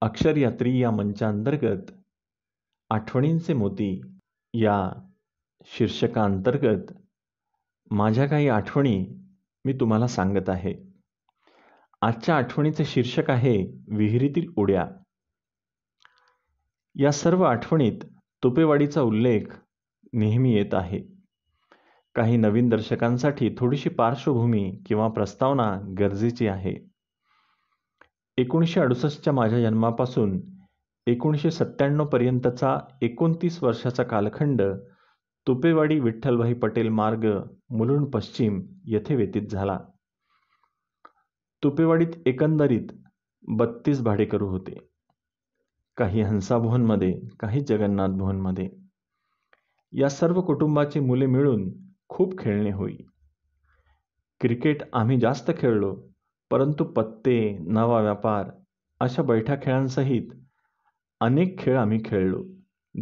अक्षरयात्री या मंचांतर्गत आठवणींचे मोती या शीर्षकांतर्गत माझ्या काही आठवणी मी तुम्हाला सांगत आहे आजच्या आठवणीचे शीर्षक आहे विहिरीतील उड्या या सर्व आठवणीत तुपेवाडीचा उल्लेख नेहमी येत आहे काही नवीन दर्शकांसाठी थोडीशी पार्श्वभूमी किंवा प्रस्तावना गरजेची आहे एकोणीसशे अडुसष्टच्या माझ्या जन्मापासून एकोणीसशे सत्त्याण्णवपर्यंतचा एकोणतीस वर्षाचा कालखंड तुपेवाडी विठ्ठलभाई पटेल मार्ग मुलुंड पश्चिम येथे व्यतीत झाला तुपेवाडीत एकंदरीत बत्तीस भाडेकरू होते काही हंसाभुवनमध्ये काही जगन्नाथ भुवनमध्ये या सर्व कुटुंबाची मुले मिळून खूप खेळणे होई क्रिकेट आम्ही जास्त खेळलो परंतु पत्ते नवा व्यापार अशा बैठ्या खेळांसहित अनेक खेळ आम्ही खेळलो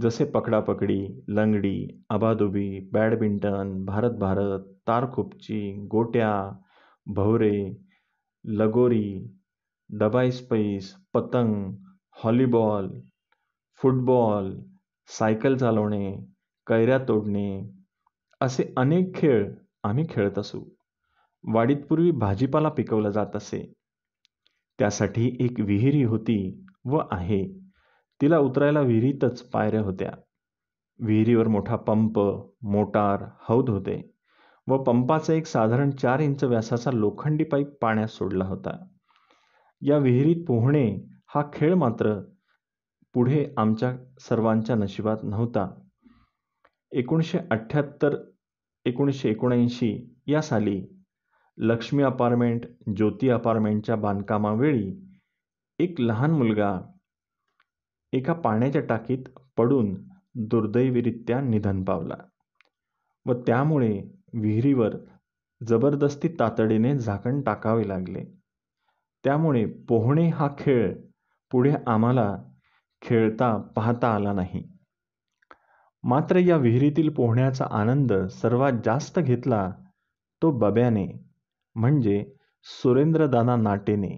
जसे पकडापकडी लंगडी आबादुबी बॅडमिंटन भारत भारत तारखुपची गोट्या भवरे लगोरी डबाईस्पैस पतंग हॉलीबॉल फुटबॉल सायकल चालवणे कैऱ्या तोडणे असे अनेक खेळ आम्ही खेळत असू वाडीत पूर्वी भाजीपाला पिकवला जात असे त्यासाठी एक विहिरी होती व आहे तिला उतरायला विहिरीतच पायऱ्या होत्या विहिरीवर मोठा पंप मोटार हौद होते व पंपाचा एक साधारण चार इंच व्यासाचा लोखंडी पाईप पाण्यात सोडला होता या विहिरीत पोहणे हा खेळ मात्र पुढे आमच्या सर्वांच्या नशिबात नव्हता एकोणीसशे अठ्ठ्याहत्तर एकोणीसशे एकोणऐंशी या साली लक्ष्मी अपार्टमेंट ज्योती अपार्टमेंटच्या बांधकामावेळी एक लहान मुलगा एका पाण्याच्या टाकीत पडून दुर्दैवीरित्या निधन पावला व त्यामुळे विहिरीवर जबरदस्ती तातडीने झाकण टाकावे लागले त्यामुळे पोहणे हा खेळ पुढे आम्हाला खेळता पाहता आला नाही मात्र या विहिरीतील पोहण्याचा आनंद सर्वात जास्त घेतला तो बब्याने म्हणजे सुरेंद्रदादा नाटेने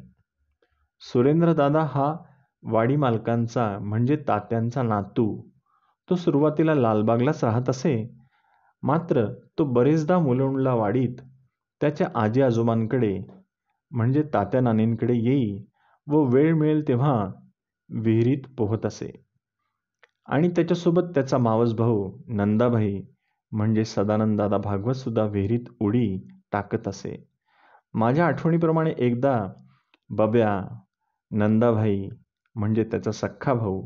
सुरेंद्रदादा हा वाडी मालकांचा म्हणजे तात्यांचा नातू तो सुरुवातीला लालबागलाच राहत असे मात्र तो बरेचदा मुलुंडला वाडीत त्याच्या आजी आजोबांकडे म्हणजे तात्या नानींकडे येई व वेळ मिळेल तेव्हा विहिरीत पोहत असे आणि त्याच्यासोबत त्याचा मावस भाऊ नंदाभाई म्हणजे सदानंद भागवत सुद्धा विहिरीत उडी टाकत असे माझ्या आठवणीप्रमाणे एकदा बब्या नंदाभाई म्हणजे त्याचा सख्खा भाऊ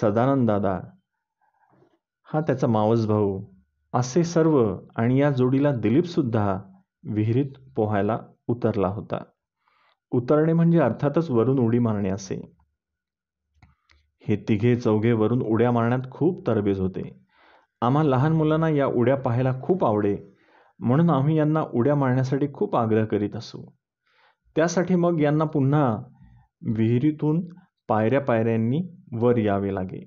सदानंद दादा हा त्याचा मावस भाऊ असे सर्व आणि या जोडीला दिलीपसुद्धा विहिरीत पोहायला उतरला होता उतरणे म्हणजे अर्थातच वरून उडी मारणे असे हे तिघे चौघे वरून उड्या मारण्यात खूप तरबेज होते आम्हा लहान मुलांना या उड्या पाहायला खूप आवडे म्हणून आम्ही यांना उड्या मारण्यासाठी खूप आग्रह करीत असू त्यासाठी मग यांना पुन्हा विहिरीतून पायऱ्या पायऱ्यांनी वर यावे लागे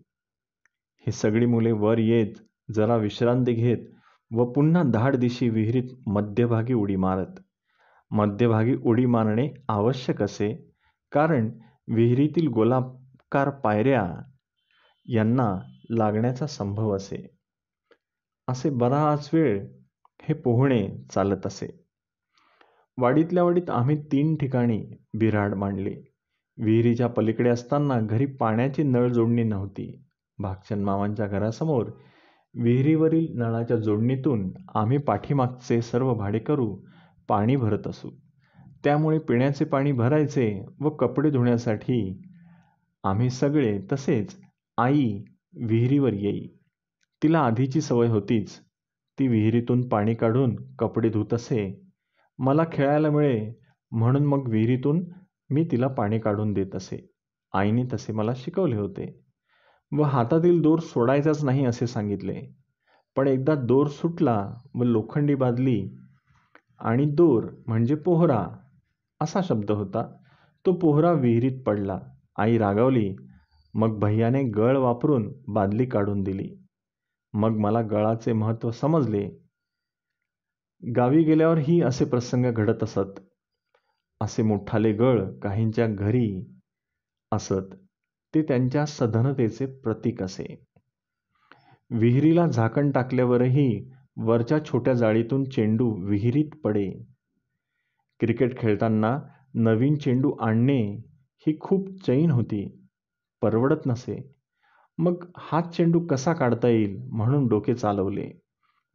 ही सगळी मुले वर येत जरा विश्रांती घेत व पुन्हा धाड दिशी विहिरीत मध्यभागी उडी मारत मध्यभागी उडी मारणे आवश्यक असे कारण विहिरीतील गोलाप कार पायऱ्या यांना लागण्याचा संभव असे असे बराच वेळ हे पोहणे चालत असे वाडीतल्या वाडीत आम्ही तीन ठिकाणी बिऱ्हाड मांडले विहिरीच्या पलीकडे असताना घरी पाण्याची नळ जोडणी नव्हती भागचंद मामांच्या घरासमोर विहिरीवरील नळाच्या जोडणीतून आम्ही पाठीमागचे सर्व भाडेकरू पाणी भरत असू त्यामुळे पिण्याचे पाणी भरायचे व कपडे धुण्यासाठी आम्ही सगळे तसेच आई विहिरीवर येई तिला आधीची सवय होतीच ती विहिरीतून पाणी काढून कपडे धुत असे मला खेळायला मिळे म्हणून मग विहिरीतून मी तिला पाणी काढून देत असे आईने तसे मला शिकवले होते व हातातील दोर सोडायचाच नाही असे सांगितले पण एकदा दोर सुटला व लोखंडी बादली आणि दोर म्हणजे पोहरा असा शब्द होता तो पोहरा विहिरीत पडला आई रागावली मग भैयाने गळ वापरून बादली काढून दिली मग मला गळाचे महत्त्व समजले गावी गेल्यावरही असे प्रसंग घडत असत असे मोठाले गळ काहींच्या घरी असत ते त्यांच्या सधनतेचे प्रतीक असे विहिरीला झाकण टाकल्यावरही वरच्या छोट्या जाळीतून चेंडू विहिरीत पडे क्रिकेट खेळताना नवीन चेंडू आणणे ही खूप चैन होती परवडत नसे मग हा चेंडू कसा काढता येईल म्हणून डोके चालवले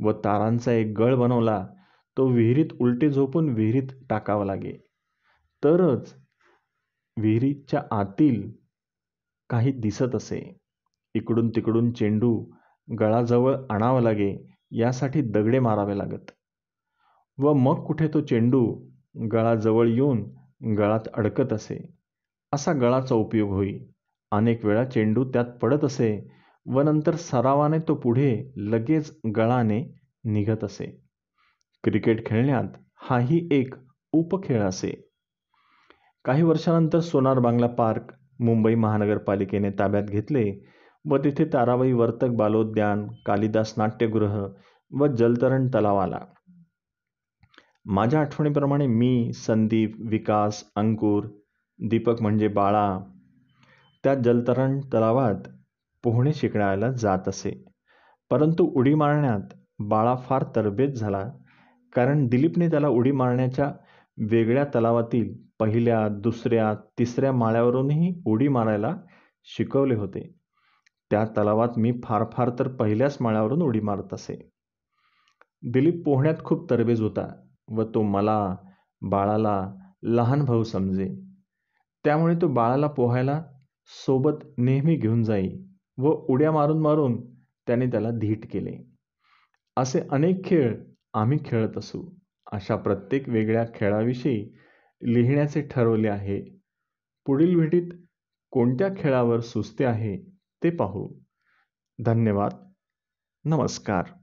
व तारांचा एक गळ बनवला तो विहिरीत उलटे झोपून विहिरीत टाकावा लागे तरच विहिरीच्या आतील काही दिसत असे इकडून तिकडून चेंडू गळाजवळ आणावा लागे यासाठी दगडे मारावे लागत व मग कुठे तो चेंडू गळाजवळ येऊन गळात अडकत असे असा गळाचा उपयोग होई अनेक वेळा चेंडू त्यात पडत असे व नंतर सरावाने तो पुढे लगेच गळाने निघत असे क्रिकेट खेळण्यात हाही एक उपखेळ असे काही वर्षानंतर सोनार बांगला पार्क मुंबई महानगरपालिकेने ताब्यात घेतले व तिथे ताराबाई वर्तक बालोद्यान कालिदास नाट्यगृह व जलतरण तलाव आला माझ्या आठवणीप्रमाणे मी संदीप विकास अंकुर दीपक म्हणजे बाळा त्या जलतरण तलावात पोहणे शिकण्याला जात असे परंतु उडी मारण्यात बाळा फार तरबेज झाला कारण दिलीपने त्याला उडी मारण्याच्या वेगळ्या तलावातील पहिल्या दुसऱ्या तिसऱ्या माळ्यावरूनही उडी मारायला शिकवले होते त्या तलावात मी फार फार तर पहिल्याच माळ्यावरून उडी मारत असे दिलीप पोहण्यात खूप तरबेज होता व तो मला बाळाला लहान भाऊ समजे त्यामुळे तो बाळाला पोहायला सोबत नेहमी घेऊन जाई व उड्या मारून मारून त्याने त्याला धीट केले असे अनेक खेळ आम्ही खेळत असू अशा प्रत्येक वेगळ्या खेळाविषयी लिहिण्याचे ठरवले आहे पुढील भेटीत कोणत्या खेळावर सुस्ते आहे ते पाहू धन्यवाद नमस्कार